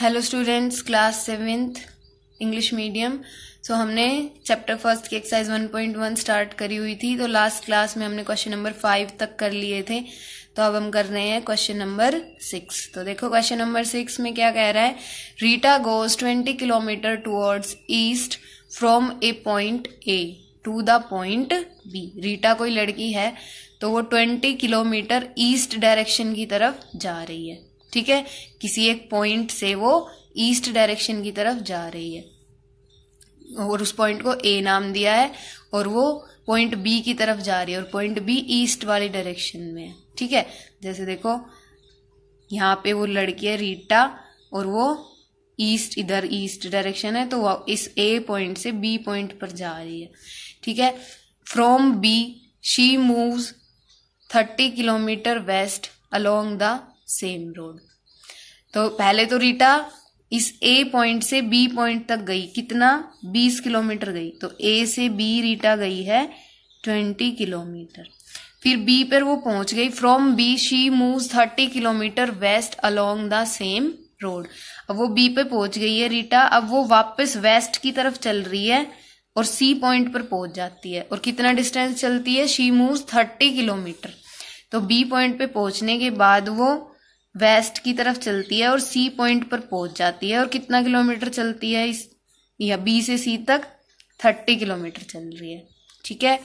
hello students class seventh English medium so हमने chapter first की exercise one point one start करी हुई थी तो लास्ट क्लास में हमने क्वेश्चन नंबर फाइव तक कर लिए थे तो अब हम कर रहे हैं क्वेश्चन नंबर सिक्स तो देखो क्वेश्चन नंबर सिक्स में क्या कह रहा है Rita goes twenty kilometre towards east from A point A to the point B Rita कोई लड़की है तो वो ट्वेंटी किलोमीटर ईस्ट डायरेक्शन की तरफ जा रही है ठीक है किसी एक पॉइंट से वो ईस्ट डायरेक्शन की तरफ जा रही है और उस पॉइंट को ए नाम दिया है और वो पॉइंट बी की तरफ जा रही है और पॉइंट बी ईस्ट वाले डायरेक्शन में है ठीक है जैसे देखो यहाँ पे वो लड़की है रीटा और वो ईस्ट इधर ईस्ट डायरेक्शन है तो वह इस ए पॉइंट से बी पॉइंट पर जा रही है ठीक है from B she moves thirty kilometre west along the same road तो पहले तो रीटा इस ए पॉइंट से बी पॉइंट तक गई कितना बीस किलोमीटर गई तो ए से बी रीटा गई है ट्वेंटी किलोमीटर फिर बी पर वो पहुंच गई from B she move thirty kilometre west along the same road अब वो बी पे पहुंच गई है रीटा अब वो वापस वेस्ट की तरफ चल रही है और सी पॉइंट पर पहुंच जाती है और कितना डिस्टेंस चलती है शी मूव थर्टी किलोमीटर तो बी पॉइंट पे पहुंचने के बाद वो वेस्ट की तरफ चलती है और सी पॉइंट पर पहुंच जाती है और कितना किलोमीटर चलती है इस या बी से सी तक थर्टी किलोमीटर चल रही है ठीक है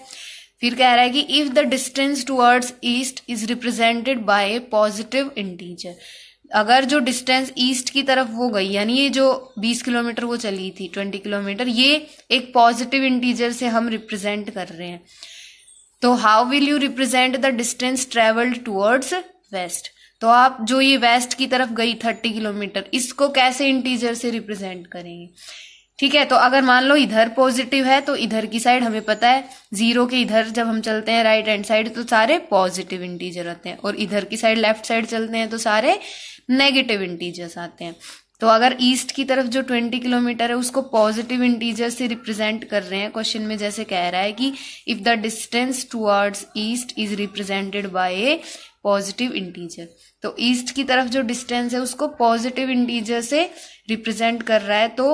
फिर कह रहा है कि if the distance towards east is represented by positive integer अगर जो डिस्टेंस ईस्ट की तरफ वो गई यानी ये जो 20 किलोमीटर वो चली थी 20 किलोमीटर ये एक पॉजिटिव इंटीजर से हम रिप्रेजेंट कर रहे हैं तो how will you represent the distance travelled towards west तो आप जो ये वेस्ट की तरफ गई थर्टी किलोमीटर इसको कैसे इंटीजर से रिप्रेजेंट करेंगे ठीक है तो अगर मान लो इधर पॉजिटिव है तो इधर की साइड हमें पता है जीरो के इधर जब हम चलते हैं राइट हैंड साइड तो सारे पॉजिटिव इंटीजर आते हैं और इधर की साइड लेफ्ट साइड चलते हैं तो सारे नेगेटिव इंटीजर्स आते हैं तो अगर ईस्ट की तरफ जो ट्वेंटी किलोमीटर है उसको पॉजिटिव इंटीजर से रिप्रेजेंट कर रहे हैं क्वेश्चन में जैसे कह रहा है कि if the distance towards east is represented by a positive integer तो ईस्ट की तरफ जो डिस्टेंस है उसको पॉजिटिव इंटीजर से रिप्रेजेंट कर रहा है तो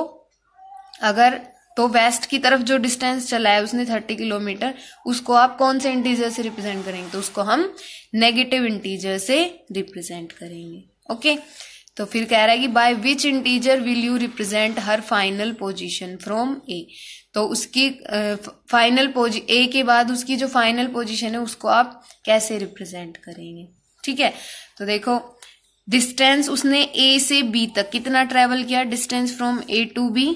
अगर तो वेस्ट की तरफ जो डिस्टेंस चला है उसने थर्टी किलोमीटर उसको आप कौन से इंटीजर से रिप्रेजेंट करेंगे तो उसको हम नेगेटिव इंटीजर से रिप्रेजेंट करेंगे ओके तो फिर कह रहा है कि by which integer will you represent her final position from A तो उसकी फाइनल पोज ए के बाद उसकी जो फाइनल पोजिशन है उसको आप कैसे रिप्रेजेंट करेंगे ठीक है तो देखो डिस्टेंस उसने ए से बी तक कितना ट्रेवल किया distance from A to B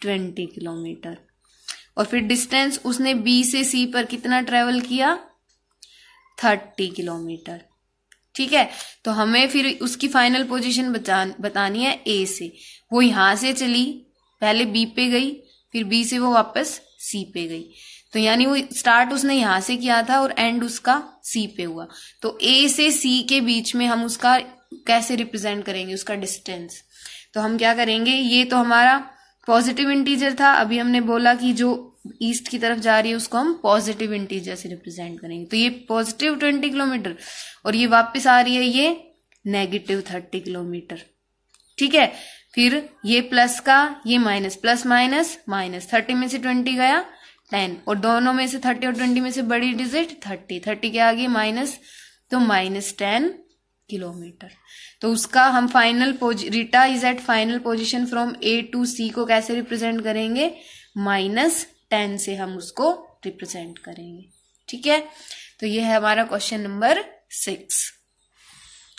twenty kilometre और फिर डिस्टेंस उसने बी से सी पर कितना ट्रेवल किया थर्टी किलोमीटर ठीक है तो हमें फिर उसकी फाइनल पोजिशन बतानी है ए से वो यहां से चली पहले बी पे गई फिर बी से वो वापस सी पे गई तो यानी वो स्टार्ट उसने यहां से किया था और एंड उसका सी पे हुआ तो ए से सी के बीच में हम उसका कैसे रिप्रेजेंट करेंगे उसका डिस्टेंस तो हम क्या करेंगे ये तो हमारा पॉजिटिव इंटीजर था अभी हमने बोला कि जो ईस्ट की तरफ जा रही है उसको हम पॉजिटिव इंटीजर से रिप्रेजेंट करेंगे तो ये पॉजिटिव ट्वेंटी किलोमीटर और ये वापस आ रही है ये नेगेटिव थर्टी किलोमीटर ठीक है फिर ये प्लस का ये minus plus minus minus thirty में से ट्वेंटी गया टेन और दोनों में से थर्टी और ट्वेंटी में से बड़ी डिजिट थर्टी थर्टी क्या आ गई माइनस तो माइनस टेन किलोमीटर तो उसका हम final Rita is at final position from A to C को कैसे रिप्रेजेंट करेंगे माइनस टेन से हम उसको रिप्रेजेंट करेंगे ठीक है तो ये है हमारा क्वेश्चन नंबर सिक्स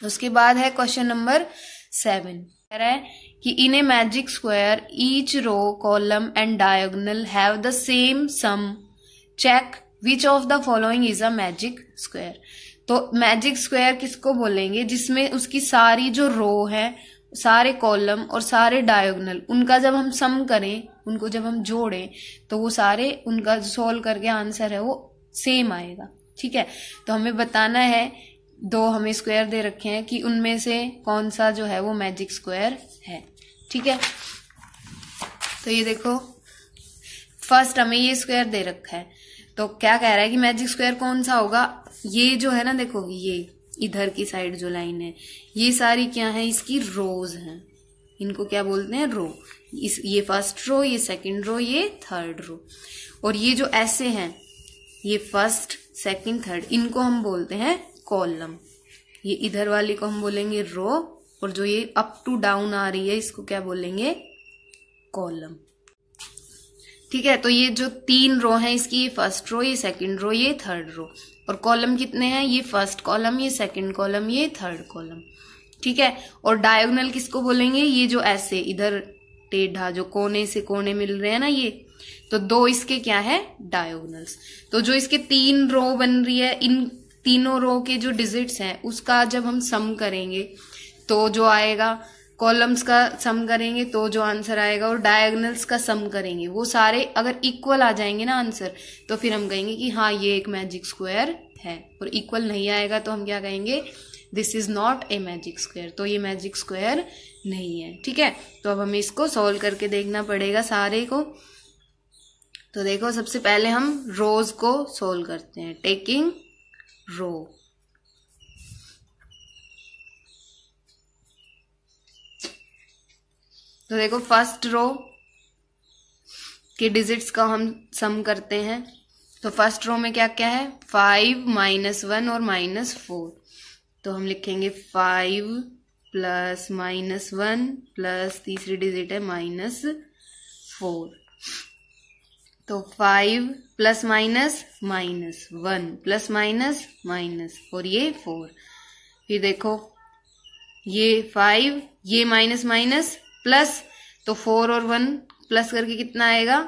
उसके बाद है क्वेश्चन नंबर सेवन कह रहा है कि in a magic square each row column and diagonal have the same sum check which of the following is a magic square तो मैजिक स्क्वायर किसको बोलेंगे जिसमें उसकी सारी जो रो है सारे कॉलम और सारे डायगोनल उनका जब हम सम करें उनको जब हम जोड़ें तो वो सारे उनका सॉल्व करके आंसर है वो सेम आएगा ठीक है तो हमें बताना है दो हमें स्क्वायर दे रखे हैं कि उनमें से कौन सा जो है वो मैजिक स्क्वायर है ठीक है तो ये देखो फर्स्ट हमें ये स्क्वायर दे रखा है तो क्या कह रहा है कि मैजिक स्क्वायर कौन सा होगा ये जो है ना देखो ये इधर की साइड जो लाइन है ये सारी क्या है इसकी रोज हैं इनको क्या बोलते हैं रो इस ये फर्स्ट रो ये सेकंड रो ये थर्ड रो और ये जो ऐसे हैं ये फर्स्ट सेकंड थर्ड इनको हम बोलते हैं कॉलम ये इधर वाली को हम बोलेंगे रो और जो ये अप टू डाउन आ रही है इसको क्या बोलेंगे कॉलम ठीक है तो ये जो तीन रो हैं इसकी ये फर्स्ट रो ये सेकंड रो ये थर्ड रो और कॉलम कितने हैं ये फर्स्ट कॉलम ये सेकंड कॉलम ये थर्ड कॉलम ठीक है और डायगोनल किसको बोलेंगे ये जो ऐसे इधर टेढ़ा जो कोने से कोने मिल रहे हैं ना ये तो दो इसके क्या है डायोगनल्स तो जो इसके तीन रो बन रही है इन तीनों रो के जो डिजिट्स हैं उसका जब हम सम करेंगे तो जो आएगा कॉलम्स का सम करेंगे तो जो आंसर आएगा और डायगनल्स का सम करेंगे वो सारे अगर इक्वल आ जाएंगे ना आंसर तो फिर हम कहेंगे कि हाँ ये एक मैजिक स्क्वायर है और इक्वल नहीं आएगा तो हम क्या कहेंगे this is not a magic square तो ये मैजिक स्क्वायर नहीं है ठीक है तो अब हमें इसको सॉल्व करके देखना पड़ेगा सारे को तो देखो सबसे पहले हम रोज को सोल्व करते हैं टेकिंग रो तो देखो फर्स्ट रो के डिजिट्स का हम सम करते हैं तो फर्स्ट रो में क्या क्या है फाइव माइनस वन और माइनस फोर तो हम लिखेंगे five plus minus one plus तीसरी डिजिट है माइनस फोर तो five plus minus minus one plus minus minus और ये फोर फिर देखो ये फाइव ये माइनस माइनस प्लस तो फोर और वन प्लस करके कितना आएगा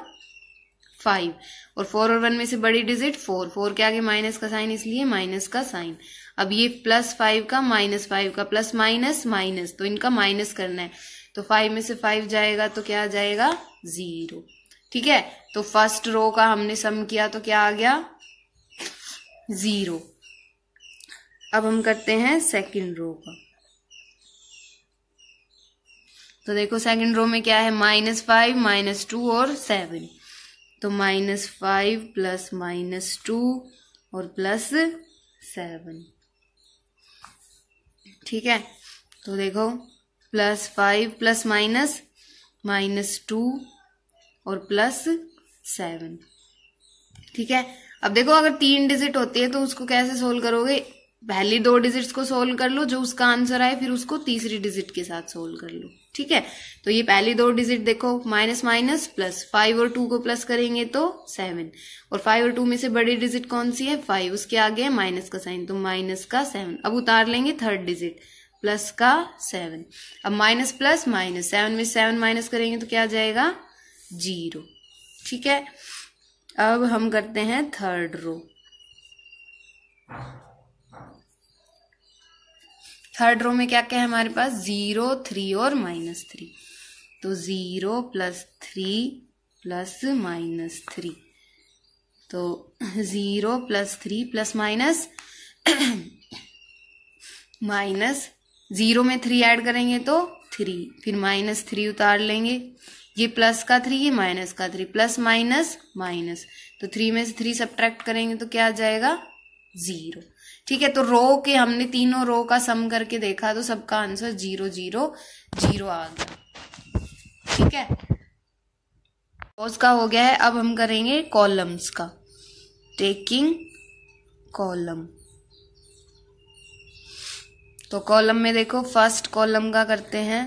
फाइव और फोर और वन में से बड़ी डिजिट फोर फोर के आगे माइनस का साइन इसलिए माइनस का साइन अब ये प्लस फाइव का माइनस फाइव का प्लस माइनस माइनस तो इनका माइनस करना है तो फाइव में से फाइव जाएगा तो क्या आ जाएगा जीरो ठीक है तो फर्स्ट रो का हमने सम किया तो क्या आ गया जीरो अब हम करते हैं सेकंड रो का तो देखो सेकंड रो में क्या है माइनस फाइव माइनस टू और सेवन तो minus five plus minus two और प्लस सेवन ठीक है तो देखो plus five plus minus minus two और प्लस सेवन ठीक है अब देखो अगर तीन डिजिट होती है तो उसको कैसे सोल्व करोगे पहली दो डिजिट्स को सोल्व कर लो जो उसका आंसर आए फिर उसको तीसरी डिजिट के साथ सोल्व कर लो ठीक है तो ये पहली दो डिजिट देखो माइनस माइनस प्लस फाइव और टू को प्लस करेंगे तो सेवन और फाइव और टू में से बड़ी डिजिट कौन सी है फाइव उसके आगे है माइनस का साइन तो माइनस का सेवन अब उतार लेंगे थर्ड डिजिट प्लस का सेवन अब माइनस प्लस माइनस सेवन में सेवन माइनस करेंगे तो क्या आ जाएगा जीरो ठीक है अब हम करते हैं थर्ड रो थर्ड रो में क्या क्या है हमारे पास जीरो थ्री और माइनस थ्री तो zero plus three plus minus three तो zero plus three plus minus minus zero में थ्री ऐड करेंगे तो थ्री फिर माइनस थ्री उतार लेंगे ये प्लस का थ्री ये माइनस का थ्री प्लस माइनस माइनस तो थ्री में से थ्री सब्ट्रैक्ट करेंगे तो क्या आ जाएगा जीरो ठीक है तो रो के हमने तीनों रो का सम करके देखा तो सबका आंसर जीरो जीरो जीरो आ गया ठीक है उसका का हो गया है अब हम करेंगे कॉलम्स का टेकिंग कॉलम तो कॉलम में देखो फर्स्ट कॉलम का करते हैं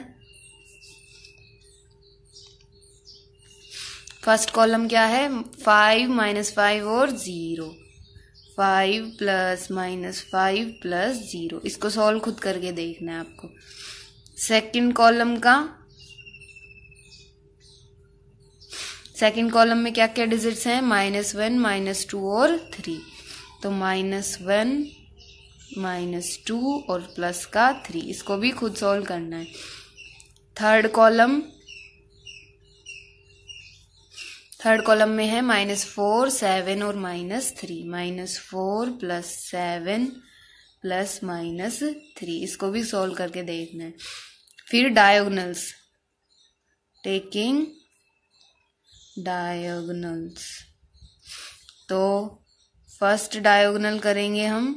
फर्स्ट कॉलम क्या है फाइव माइनस फाइव और zero five plus minus five plus zero इसको सॉल्व खुद करके देखना है आपको सेकंड कॉलम का सेकंड कॉलम में क्या क्या डिजिट्स हैं माइनस वन माइनस टू और थ्री तो माइनस वन माइनस टू और प्लस का थ्री इसको भी खुद सॉल्व करना है थर्ड कॉलम थर्ड कॉलम में है माइनस फोर सेवन और minus three minus four plus seven plus minus three इसको भी सॉल्व करके देखना है फिर डायोगनल्स टेकिंग डायोगनल्स तो फर्स्ट डायोगनल करेंगे हम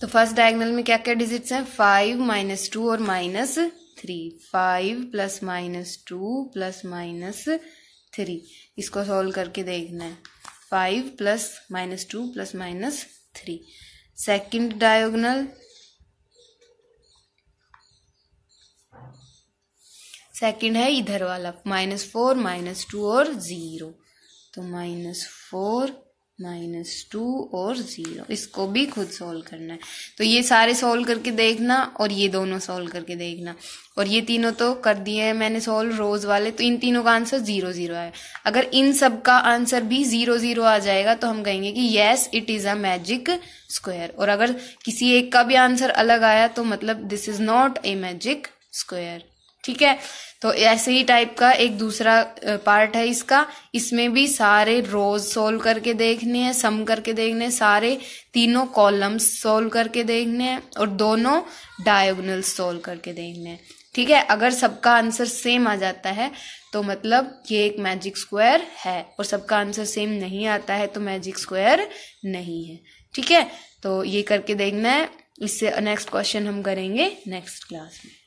तो फर्स्ट डायगनल में क्या क्या डिजिट्स हैं फाइव माइनस टू और minus three five plus minus two plus minus three इसको सॉल्व करके देखना है five plus minus two plus minus three second diagonal second है इधर वाला माइनस फोर माइनस टू और ज़ीरो तो माइनस फोर माइनस टू और ज़ीरो इसको भी खुद सॉल्व करना है तो ये सारे सॉल्व करके देखना और ये दोनों सॉल्व करके देखना और ये तीनों तो कर दिए हैं मैंने सॉल्व रोज़ वाले तो इन तीनों का आंसर ज़ीरो ज़ीरो आया अगर इन सब का आंसर भी ज़ीरो ज़ीरो आ जाएगा तो हम कहेंगे कि yes it is a magic square और अगर किसी एक का भी आंसर अलग आया तो मतलब this is not a magic square ठीक है तो ऐसे ही टाइप का एक दूसरा पार्ट है इसका इसमें भी सारे रोज सोल्व करके देखने हैं सम करके देखने हैं सारे तीनों कॉलम्स सोल्व करके देखने हैं और दोनों डायगोनल सोल्व करके देखने हैं ठीक है अगर सबका आंसर सेम आ जाता है तो मतलब ये एक मैजिक स्क्वायर है और सबका आंसर सेम नहीं आता है तो मैजिक स्क्वायर नहीं है ठीक है तो ये करके देखना है इससे नेक्स्ट क्वेश्चन हम करेंगे नेक्स्ट क्लास में